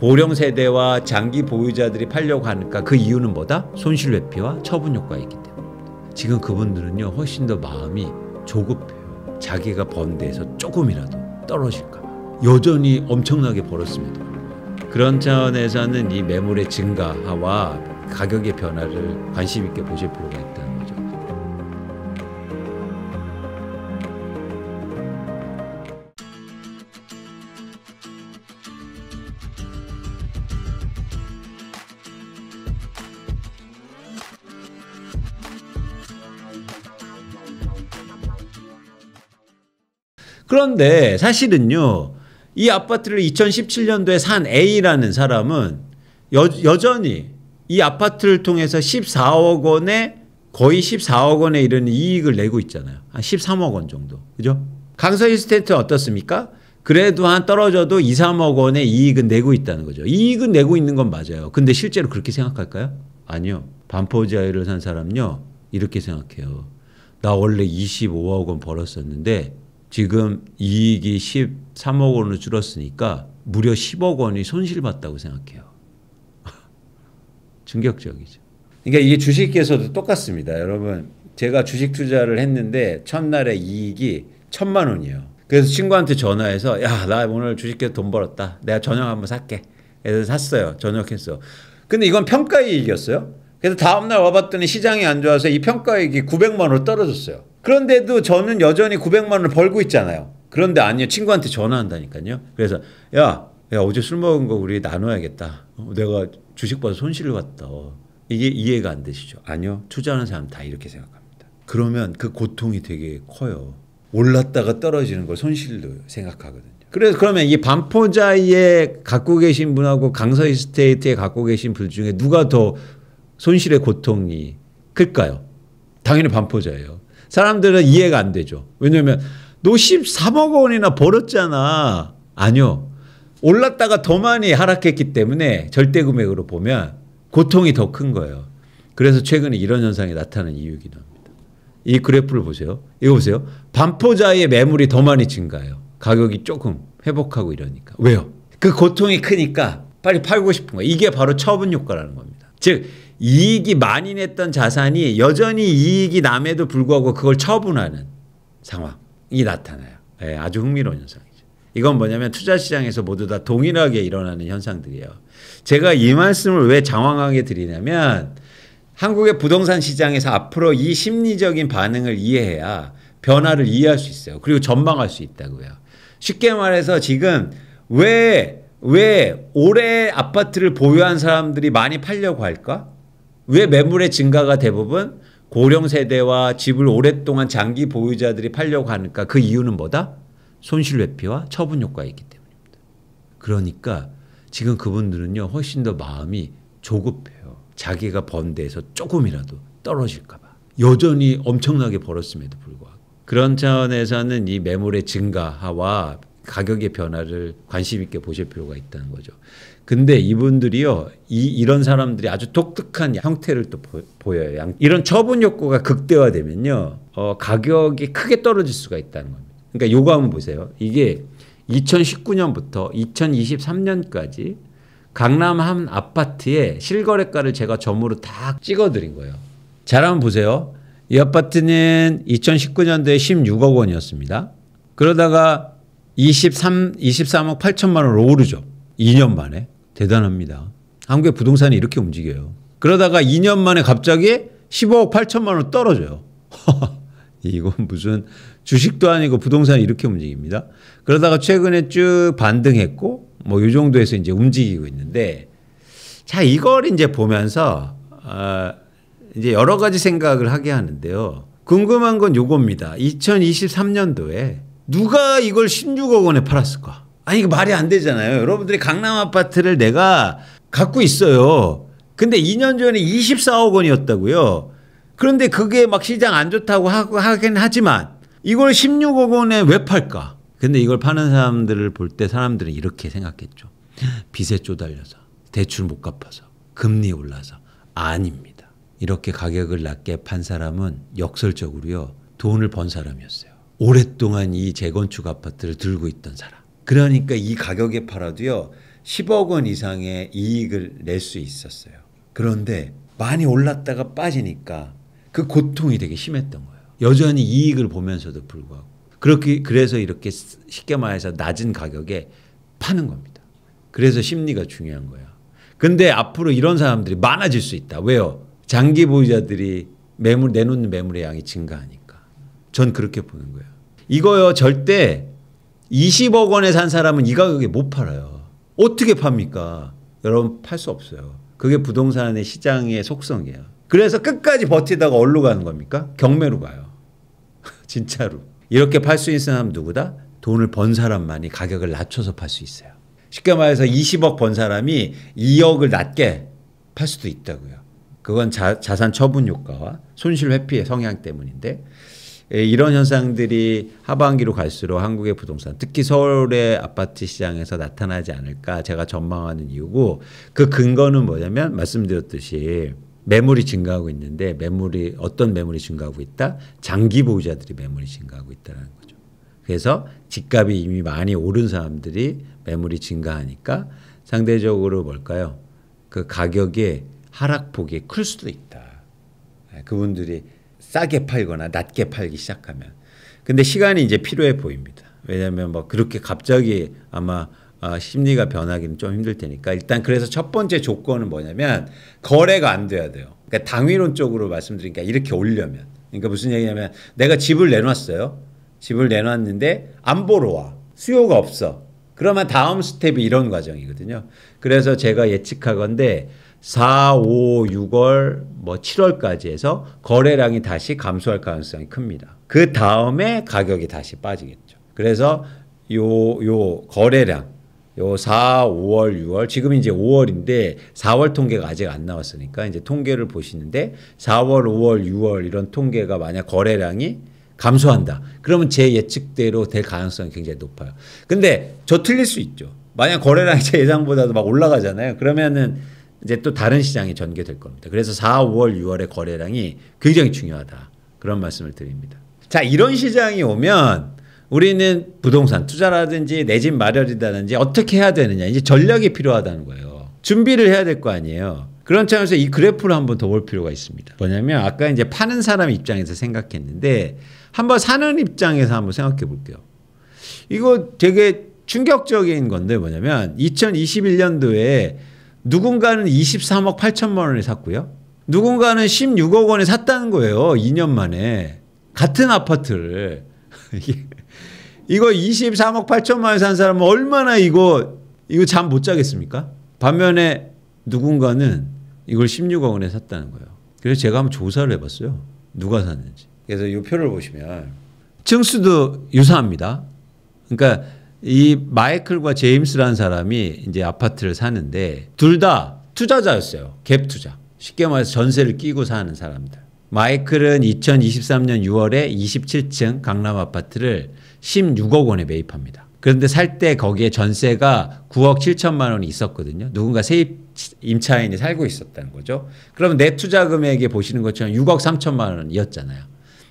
고령 세대와 장기 보유자들이 팔려고 하니까 그 이유는 뭐다? 손실 회피와 처분 효과이기 때문에. 지금 그분들은요 훨씬 더 마음이 조급해요. 자기가 번 데에서 조금이라도 떨어질까 봐. 여전히 엄청나게 벌었습니다. 그런 차원에서는 이 매물의 증가와 가격의 변화를 관심 있게 보실 필요가 있다. 그런데 사실은요. 이 아파트를 2017년도에 산 A라는 사람은 여, 여전히 이 아파트를 통해서 14억 원에 거의 14억 원에 이르는 이익을 내고 있잖아요. 한 13억 원 정도. 그죠? 강서힐 스테이트 어떻습니까? 그래도 한 떨어져도 2, 3억 원의 이익은 내고 있다는 거죠. 이익은 내고 있는 건 맞아요. 근데 실제로 그렇게 생각할까요? 아니요. 반포자유를 산 사람요. 이렇게 생각해요. 나 원래 25억 원 벌었었는데 지금 이익이 13억 원으로 줄었으니까 무려 10억 원이 손실 봤다고 생각해요. 충격적이죠. 그러니까 이게 주식에서도 똑같습니다. 여러분 제가 주식 투자를 했는데 첫날에 이익이 천만 원이에요. 그래서 친구한테 전화해서 야 나 오늘 주식해서 돈 벌었다. 내가 저녁 한번 살게. 그래서 샀어요. 저녁 했어. 근데 이건 평가 이익이었어요. 그래서 다음날 와봤더니 시장이 안 좋아서 이 평가액이 900만 원 떨어졌어요. 그런데도 저는 여전히 900만 원을 벌고 있잖아요. 그런데 아니요. 친구한테 전화한다니까요. 그래서 야, 야 어제 술 먹은 거 우리 나눠야겠다. 어, 내가 주식 봐서 손실을 봤다. 이게 이해가 안 되시죠? 아니요. 투자하는 사람 다 이렇게 생각합니다. 그러면 그 고통이 되게 커요. 올랐다가 떨어지는 걸손실도 생각하거든요. 그래서 그러면 이 반포자에 갖고 계신 분하고 강서이스테이트에 갖고 계신 분 중에 누가 더 손실의 고통이 클까요? 당연히 반포자예요. 사람들은 이해가 안 되죠. 왜냐하면 너 13억 원이나 벌었잖아. 아니요. 올랐다가 더 많이 하락했기 때문에 절대 금액으로 보면 고통이 더 큰 거예요. 그래서 최근에 이런 현상이 나타난 이유이기도 합니다. 이 그래프를 보세요. 이거 보세요. 반포자의 매물이 더 많이 증가해요. 가격이 조금 회복하고 이러니까. 왜요? 그 고통이 크니까 빨리 팔고 싶은 거예요. 이게 바로 처분 효과라는 겁니다. 즉 이익이 많이 냈던 자산이 여전히 이익이 남에도 불구하고 그걸 처분하는 상황이 나타나요. 예, 아주 흥미로운 현상이죠. 이건 뭐냐면 투자 시장에서 모두 다 동일하게 일어나는 현상들이에요. 제가 이 말씀을 왜 장황하게 드리냐면 한국의 부동산 시장에서 앞으로 이 심리적인 반응을 이해해야 변화를 이해할 수 있어요. 그리고 전망할 수 있다고요. 쉽게 말해서 지금 왜, 왜 올해 아파트를 보유한 사람들이 많이 팔려고 할까? 왜 매물의 증가가 대부분 고령 세대와 집을 오랫동안 장기 보유자들이 팔려고 하니까 그 이유는 뭐다? 손실 회피와 처분 효과이기 때문입니다. 그러니까 지금 그분들은요 훨씬 더 마음이 조급해요. 자기가 번 데에서 조금이라도 떨어질까봐. 여전히 엄청나게 벌었음에도 불구하고. 그런 차원에서는 이 매물의 증가와 가격의 변화를 관심 있게 보실 필요가 있다는 거죠. 근데 이분들이요, 이, 이런 사람들이 아주 독특한 형태를 또 보, 여요 이런 처분 욕구가 극대화되면요, 어, 가격이 크게 떨어질 수가 있다는 겁니다. 그러니까 요거 한번 보세요. 이게 2019년부터 2023년까지 강남 한 아파트의 실거래가를 제가 점으로 다 찍어드린 거예요. 잘 한번 보세요. 이 아파트는 2019년도에 16억 원이었습니다. 그러다가 23, 23억 8천만 원으로 오르죠. 2년 만에. 대단합니다. 한국의 부동산이 이렇게 움직여요. 그러다가 2년 만에 갑자기 15억 8천만 원 떨어져요. 이건 무슨 주식도 아니고 부동산이 이렇게 움직입니다. 그러다가 최근에 쭉 반등했고 뭐 이 정도에서 이제 움직이고 있는데 자 이걸 이제 보면서 아 이제 여러 가지 생각을 하게 하는데요. 궁금한 건 요겁니다. 2023년도에 누가 이걸 16억 원에 팔았을까? 아니 이거 말이 안 되잖아요. 여러분들이 강남 아파트를 내가 갖고 있어요. 근데 2년 전에 24억 원이었다고요. 그런데 그게 막 시장 안 좋다고 하긴 하지만 이걸 16억 원에 왜 팔까? 근데 이걸 파는 사람들을 볼 때 사람들은 이렇게 생각했죠. 빚에 쪼달려서 대출 못 갚아서 금리 올라서 아닙니다. 이렇게 가격을 낮게 판 사람은 역설적으로요. 돈을 번 사람이었어요. 오랫동안 이 재건축 아파트를 들고 있던 사람. 그러니까 이 가격에 팔아도요. 10억 원 이상의 이익을 낼 수 있었어요. 그런데 많이 올랐다가 빠지니까 그 고통이 되게 심했던 거예요. 여전히 이익을 보면서도 불구하고 그렇게 그래서 이렇게 쉽게 말해서 낮은 가격에 파는 겁니다. 그래서 심리가 중요한 거예요. 근데 앞으로 이런 사람들이 많아질 수 있다. 왜요? 장기 보유자들이 매물 내놓는 매물의 양이 증가하니까. 전 그렇게 보는 거예요. 이거요 절대 20억 원에 산 사람은 이 가격에 못 팔아요. 어떻게 팝니까? 여러분 팔 수 없어요. 그게 부동산의 시장의 속성이에요. 그래서 끝까지 버티다가 어디로 가는 겁니까? 경매로 가요. 진짜로. 이렇게 팔 수 있는 사람 누구다? 돈을 번 사람만이 가격을 낮춰서 팔 수 있어요. 쉽게 말해서 20억 번 사람이 2억을 낮게 팔 수도 있다고요. 그건 자, 산 처분 효과와 손실 회피의 성향 때문인데 예, 이런 현상들이 하반기로 갈수록 한국의 부동산 특히 서울의 아파트 시장에서 나타나지 않을까 제가 전망하는 이유고 그 근거는 뭐냐면 말씀드렸듯이 매물이 증가하고 있는데 매물이 어떤 매물이 증가하고 있다? 장기 보유자들이 매물이 증가하고 있다는 라 거죠. 그래서 집값이 이미 많이 오른 사람들이 매물이 증가하니까 상대적으로 뭘까요? 그 가격의 하락폭이 클 수도 있다. 예, 그분들이 싸게 팔거나 낮게 팔기 시작하면. 근데 시간이 이제 필요해 보입니다. 왜냐하면 뭐 그렇게 갑자기 아마 아, 심리가 변하기는 좀 힘들 테니까 일단 그래서 첫 번째 조건은 뭐냐면 거래가 안 돼야 돼요. 그러니까 당위론 쪽으로 말씀드리니까 이렇게 올려면 그러니까 무슨 얘기냐면 내가 집을 내놨어요. 집을 내놨는데 안 보러 와. 수요가 없어. 그러면 다음 스텝이 이런 과정이거든요. 그래서 제가 예측하건데 4, 5, 6월, 뭐 7월까지 해서 거래량이 다시 감소할 가능성이 큽니다. 그 다음에 가격이 다시 빠지겠죠. 그래서 요, 요 거래량, 요 4, 5월, 6월, 지금 이제 5월인데 4월 통계가 아직 안 나왔으니까 이제 통계를 보시는데 4월, 5월, 6월 이런 통계가 만약 거래량이 감소한다. 그러면 제 예측대로 될 가능성이 굉장히 높아요. 근데 저 틀릴 수 있죠. 만약 거래량이 제 예상보다도 막 올라가잖아요. 그러면은 이제 또 다른 시장이 전개될 겁니다. 그래서 4, 5월, 6월의 거래량이 굉장히 중요하다. 그런 말씀을 드립니다. 자, 이런 시장이 오면 우리는 부동산 투자라든지 내 집 마련이라든지 어떻게 해야 되느냐. 이제 전략이 필요하다는 거예요. 준비를 해야 될 거 아니에요. 그런 차원에서 이 그래프를 한번 더 볼 필요가 있습니다. 뭐냐면 아까 이제 파는 사람 입장에서 생각했는데 한번 사는 입장에서 한번 생각해 볼게요. 이거 되게 충격적인 건데 뭐냐면 2021년도에 누군가는 23억 8천만 원에 샀고요. 누군가는 16억 원에 샀다는 거예요. 2년 만에. 같은 아파트를. 이거 23억 8천만 원에 산 사람은 얼마나 이거, 이거 잠 못 자겠습니까? 반면에 누군가는 이걸 16억 원에 샀다는 거예요. 그래서 제가 한번 조사를 해봤어요. 누가 샀는지. 그래서 이 표를 보시면 증수도 유사합니다. 그러니까 이 마이클과 제임스라는 사람이 이제 아파트를 사는데 둘 다 투자자였어요. 갭 투자. 쉽게 말해서 전세를 끼고 사는 사람들. 마이클은 2023년 6월에 27층 강남 아파트를 16억 원에 매입합니다. 그런데 살 때 거기에 전세가 9억 7천만 원이 있었거든요. 누군가 세입 임차인이 살고 있었다는 거죠. 그러면내 투자 금액에 보시는 것처럼 6억 3천만 원이었잖아요.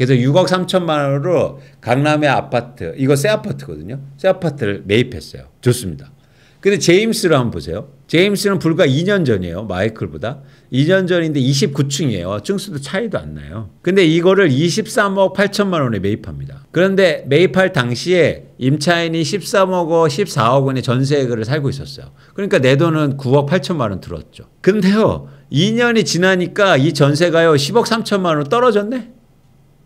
그래서 6억 3천만 원으로 강남의 아파트, 이거 새 아파트거든요. 새 아파트를 매입했어요. 좋습니다. 근데 제임스를 한번 보세요. 제임스는 불과 2년 전이에요. 마이클보다. 2년 전인데 29층이에요. 층수도 차이도 안 나요. 근데 이거를 23억 8천만 원에 매입합니다. 그런데 매입할 당시에 임차인이 13억 원, 14억 원의 전세액을 살고 있었어요. 그러니까 내 돈은 9억 8천만 원 들었죠. 근데요. 2년이 지나니까 이 전세가요. 10억 3천만 원 떨어졌네.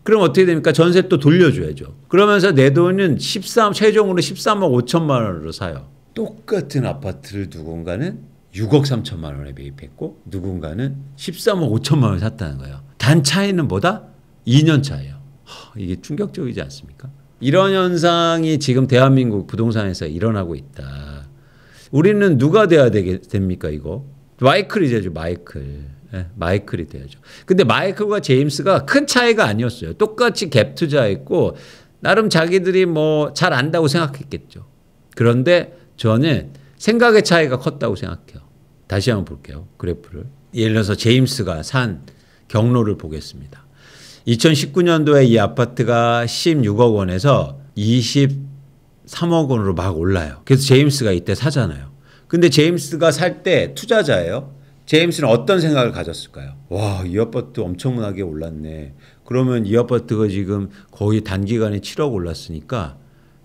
그럼 어떻게 됩니까? 전세 또 돌려줘야죠. 그러면서 내 돈은 13, 최종으로 13억 5천만 원으로 사요. 똑같은 아파트를 누군가는 6억 3천만 원에 매입했고 누군가는 13억 5천만 원을 샀다는 거예요. 단 차이는 뭐다? 2년 차예요. 허, 이게 충격적이지 않습니까? 이런 현상이 지금 대한민국 부동산에서 일어나고 있다. 우리는 누가 돼야 되게, 됩니까 이거? 마이클이죠 마이클. 예, 마이클이 돼야죠. 근데 마이클과 제임스가 큰 차이가 아니었어요. 똑같이 갭 투자했고 나름 자기들이 뭐 잘 안다고 생각했겠죠. 그런데 저는 생각의 차이가 컸다고 생각해요. 다시 한번 볼게요. 그래프를. 예를 들어서 제임스가 산 경로를 보겠습니다. 2019년도에 이 아파트가 16억 원에서 23억 원으로 막 올라요. 그래서 제임스가 이때 사잖아요. 근데 제임스가 살 때 투자자예요. 제임스는 어떤 생각을 가졌을까요? 와, 이어버트 엄청나게 올랐네. 그러면 이어버트가 지금 거의 단기간에 7억 올랐으니까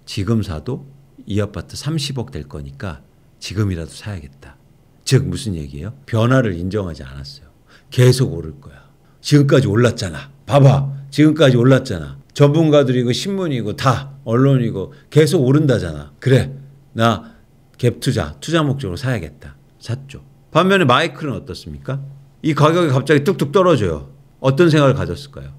지금 사도 이어버트 30억 될 거니까 지금이라도 사야겠다. 즉 무슨 얘기예요? 변화를 인정하지 않았어요. 계속 오를 거야. 지금까지 올랐잖아. 봐봐. 지금까지 올랐잖아. 전문가들이고 신문이고 다 언론이고 계속 오른다잖아. 그래. 나 갭 투자, 투자 목적으로 사야겠다. 샀죠. 반면에 마이크는 어떻습니까? 이 가격이 갑자기 뚝뚝 떨어져요. 어떤 생각을 가졌을까요?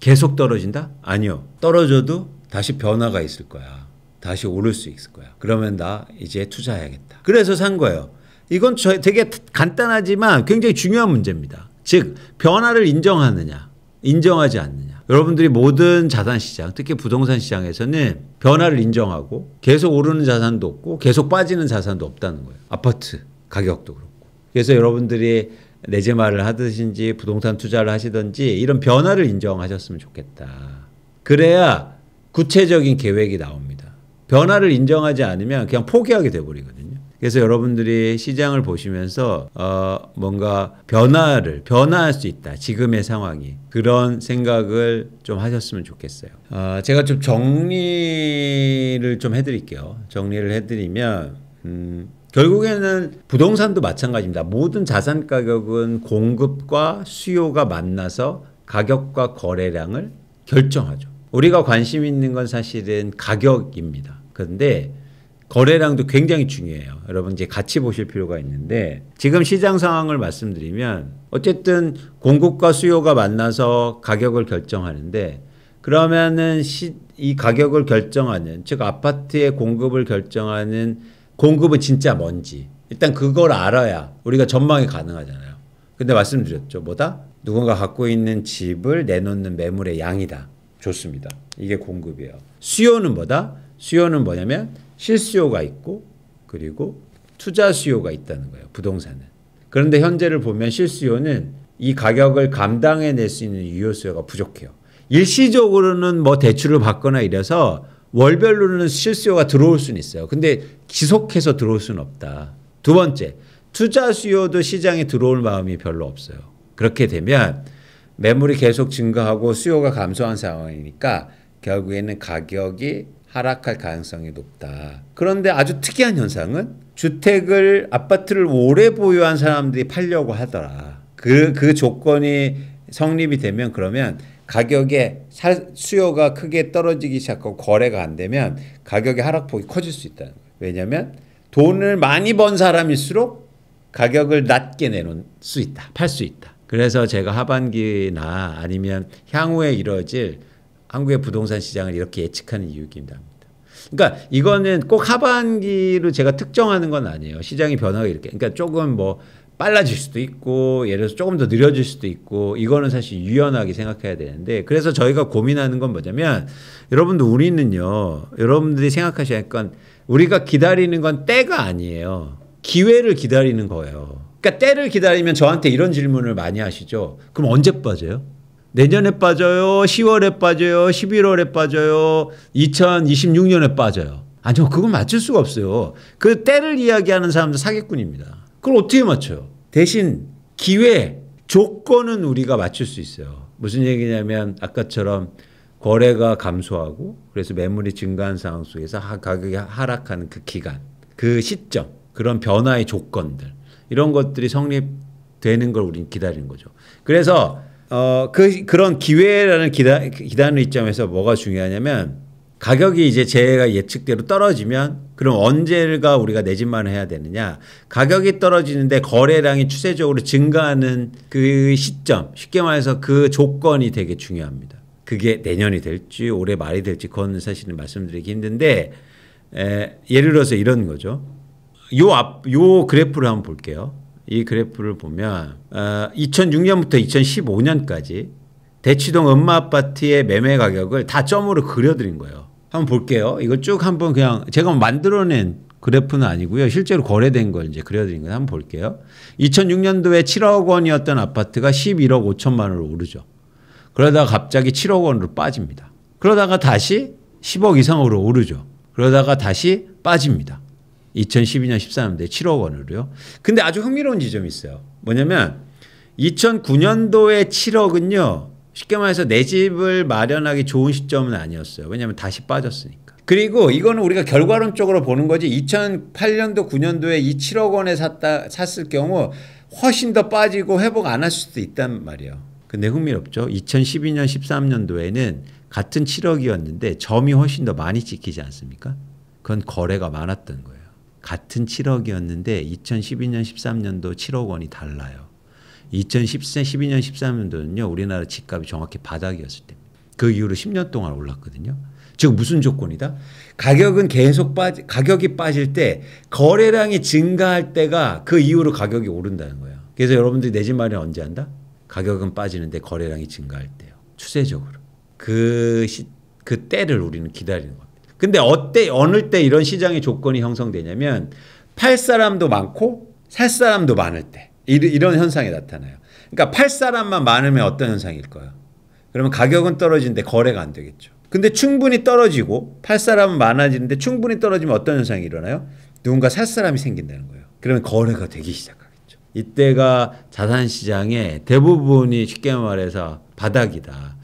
계속 떨어진다? 아니요. 떨어져도 다시 변화가 있을 거야. 다시 오를 수 있을 거야. 그러면 나 이제 투자해야겠다. 그래서 산 거예요. 이건 저 되게 간단하지만 굉장히 중요한 문제입니다. 즉 변화를 인정하느냐, 인정하지 않느냐. 여러분들이 모든 자산 시장, 특히 부동산 시장에서는 변화를 인정하고 계속 오르는 자산도 없고 계속 빠지는 자산도 없다는 거예요. 아파트 가격도 그렇고. 그래서 여러분들이 내재말을 하듯인지 부동산 투자를 하시든지 이런 변화를 인정하셨으면 좋겠다. 그래야 구체적인 계획이 나옵니다. 변화를 인정하지 않으면 그냥 포기하게 돼버리거든요. 그래서 여러분들이 시장을 보시면서 어 뭔가 변화를 변화할 수 있다 지금의 상황이 그런 생각을 좀 하셨으면 좋겠어요. 어 제가 좀 정리를 좀 해드릴게요. 정리를 해드리면 음 결국에는 부동산도 마찬가지입니다. 모든 자산 가격은 공급과 수요가 만나서 가격과 거래량을 결정하죠. 우리가 관심 있는 건 사실은 가격입니다. 그런데 거래량도 굉장히 중요해요. 여러분 이제 같이 보실 필요가 있는데 지금 시장 상황을 말씀드리면 어쨌든 공급과 수요가 만나서 가격을 결정하는데 그러면은 시, 이 가격을 결정하는 즉 아파트의 공급을 결정하는 공급은 진짜 뭔지 일단 그걸 알아야 우리가 전망이 가능하잖아요. 근데 말씀드렸죠. 뭐다? 누군가 갖고 있는 집을 내놓는 매물의 양이다. 좋습니다. 이게 공급이에요. 수요는 뭐다? 수요는 뭐냐면 실수요가 있고 그리고 투자 수요가 있다는 거예요. 부동산은. 그런데 현재를 보면 실수요는 이 가격을 감당해낼 수 있는 유효 수요가 부족해요. 일시적으로는 뭐 대출을 받거나 이래서 월별로는 실수요가 들어올 수는 있어요. 근데 지속해서 들어올 수는 없다. 두 번째, 투자 수요도 시장에 들어올 마음이 별로 없어요. 그렇게 되면 매물이 계속 증가하고 수요가 감소한 상황이니까 결국에는 가격이 하락할 가능성이 높다. 그런데 아주 특이한 현상은 주택을 아파트를 오래 보유한 사람들이 팔려고 하더라. 그그 그 조건이 성립이 되면 그러면 가격에 살, 수요가 크게 떨어지기 시작하고 거래가 안 되면 가격의 하락폭이 커질 수 있다는 거예요. 왜냐하면 돈을 많이 번 사람일수록 가격을 낮게 내놓을 수 있다. 팔 수 있다. 그래서 제가 하반기나 아니면 향후에 이뤄질 한국의 부동산 시장을 이렇게 예측하는 이유입니다. 그러니까 이거는 꼭 하반기로 제가 특정하는 건 아니에요. 시장이 변화가 이렇게. 그러니까 조금 뭐 빨라질 수도 있고 예를 들어서 조금 더 느려질 수도 있고 이거는 사실 유연하게 생각해야 되는데 그래서 저희가 고민하는 건 뭐냐면 여러분들 우리는요 여러분들이 생각하셔야 할 건 우리가 기다리는 건 때가 아니에요 기회를 기다리는 거예요 그러니까 때를 기다리면 저한테 이런 질문을 많이 하시죠 그럼 언제 빠져요? 내년에 빠져요 10월에 빠져요 11월에 빠져요 2026년에 빠져요 아니요 그건 맞출 수가 없어요 그 때를 이야기하는 사람도 사기꾼입니다 그걸 어떻게 맞춰요? 대신 기회, 조건은 우리가 맞출 수 있어요. 무슨 얘기냐면 아까처럼 거래가 감소하고 그래서 매물이 증가한 상황 속에서 가격이 하락하는 그 기간, 그 시점, 그런 변화의 조건들 이런 것들이 성립되는 걸 우리는 기다리는 거죠. 그래서 어, 그, 그런 기회라는 기다, 기다리는 입장에서 뭐가 중요하냐면 가격이 이제 제가 예측대로 떨어지면 그럼 언제가 우리가 내 집만 해야 되느냐 가격이 떨어지는데 거래량이 추세적으로 증가하는 그 시점 쉽게 말해서 그 조건이 되게 중요합니다 그게 내년이 될지 올해 말이 될지 그건 사실은 말씀드리기 힘든데 에, 예를 들어서 이런 거죠 요앞요 그래프를 한번 볼게요 이 그래프를 보면 어, 2006년부터 2015년까지 대치동 음마 아파트의 매매 가격을 다 점으로 그려드린 거예요. 한번 볼게요. 이걸 쭉 한번 그냥 제가 만들어낸 그래프는 아니고요. 실제로 거래된 걸 이제 그려드린 걸 한번 볼게요. 2006년도에 7억 원이었던 아파트가 11억 5천만 원으로 오르죠. 그러다가 갑자기 7억 원으로 빠집니다. 그러다가 다시 10억 이상으로 오르죠. 그러다가 다시 빠집니다. 2012년 13년도에 7억 원으로요. 근데 아주 흥미로운 지점이 있어요. 뭐냐면 2009년도에 7억은요. 쉽게 말해서 내 집을 마련하기 좋은 시점은 아니었어요. 왜냐하면 다시 빠졌으니까. 그리고 이거는 우리가 결과론적으로 보는 거지 2008년도 9년도에 이 7억 원에 샀다 샀을 경우 훨씬 더 빠지고 회복 안 할 수도 있단 말이에요. 근데 흥미롭죠. 2012년 13년도에는 같은 7억이었는데 점이 훨씬 더 많이 찍히지 않습니까? 그건 거래가 많았던 거예요. 같은 7억이었는데 2012년 13년도 7억 원이 달라요. 2010년, 12년, 13년도는요, 우리나라 집값이 정확히 바닥이었을 때. 그 이후로 10년 동안 올랐거든요. 즉, 무슨 조건이다? 가격은 계속 빠지, 가격이 빠질 때, 거래량이 증가할 때가 그 이후로 가격이 오른다는 거예요. 그래서 여러분들이 내 집 마련 언제 한다? 가격은 빠지는데 거래량이 증가할 때요. 추세적으로. 그 시, 그 때를 우리는 기다리는 겁니다. 근데 어때, 어느 때 이런 시장의 조건이 형성되냐면, 팔 사람도 많고, 살 사람도 많을 때. 이런 현상이 나타나요. 그러니까 팔 사람만 많으면 어떤 현상일 거예요? 그러면 가격은 떨어지는데 거래가 안 되겠죠. 근데 충분히 떨어지고 팔 사람은 많아지는데 충분히 떨어지면 어떤 현상이 일어나요? 누군가 살 사람이 생긴다는 거예요. 그러면 거래가 되기 시작하겠죠. 이때가 자산 시장의 대부분이 쉽게 말해서 바닥이다.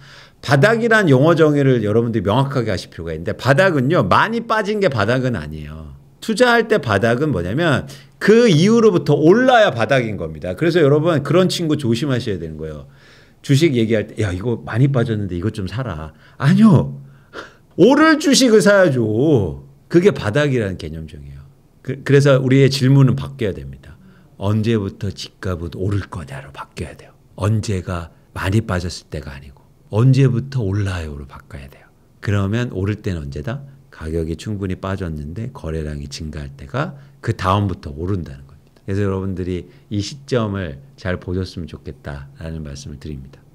바닥이란 용어 정의를 여러분들이 명확하게 하실 필요가 있는데 바닥은요 많이 빠진 게 바닥은 아니에요. 투자할 때 바닥은 뭐냐면 그 이후로부터 올라야 바닥인 겁니다. 그래서 여러분 그런 친구 조심하셔야 되는 거예요. 주식 얘기할 때, 야, 이거 많이 빠졌는데 이것 좀 사라. 아니요. 오를 주식을 사야죠. 그게 바닥이라는 개념정이에요. 그, 래서 우리의 질문은 바뀌어야 됩니다. 언제부터 집값은 오를 거냐로 바뀌어야 돼요. 언제가 많이 빠졌을 때가 아니고, 언제부터 올라요로 바꿔야 돼요. 그러면 오를 때는 언제다? 가격이 충분히 빠졌는데 거래량이 증가할 때가 그 다음부터 오른다는 겁니다. 그래서 여러분들이 이 시점을 잘 보셨으면 좋겠다라는 말씀을 드립니다.